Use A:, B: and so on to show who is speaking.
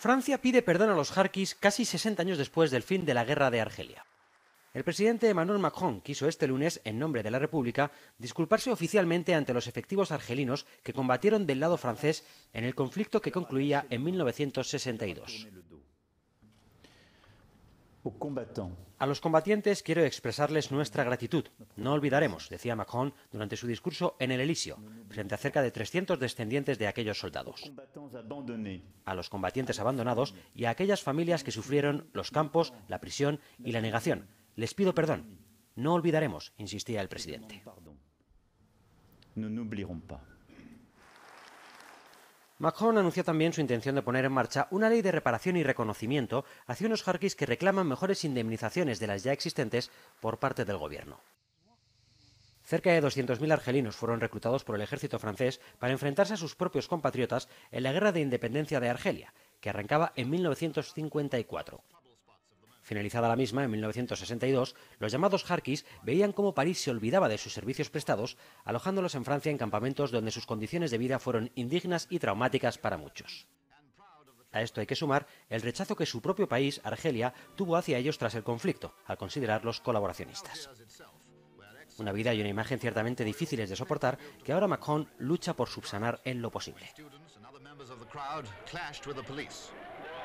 A: Francia pide perdón a los Harkis casi 60 años después del fin de la guerra de Argelia. El presidente Emmanuel Macron quiso este lunes, en nombre de la República, disculparse oficialmente ante los efectivos argelinos que combatieron del lado francés en el conflicto que concluía en 1962. A los combatientes quiero expresarles nuestra gratitud. No olvidaremos, decía Macron durante su discurso en el Elíseo, frente a cerca de 300 descendientes de aquellos soldados, a los combatientes abandonados y a aquellas familias que sufrieron los campos, la prisión y la negación. Les pido perdón. No olvidaremos, insistía el presidente. Macron anunció también su intención de poner en marcha una ley de reparación y reconocimiento hacia unos harkis que reclaman mejores indemnizaciones de las ya existentes por parte del gobierno. Cerca de 200.000 argelinos fueron reclutados por el ejército francés para enfrentarse a sus propios compatriotas en la Guerra de Independencia de Argelia, que arrancaba en 1954. Finalizada la misma, en 1962, los llamados Harkis veían cómo París se olvidaba de sus servicios prestados, alojándolos en Francia en campamentos donde sus condiciones de vida fueron indignas y traumáticas para muchos. A esto hay que sumar el rechazo que su propio país, Argelia, tuvo hacia ellos tras el conflicto, al considerarlos colaboracionistas. Una vida y una imagen ciertamente difíciles de soportar que ahora Macron lucha por subsanar en lo posible.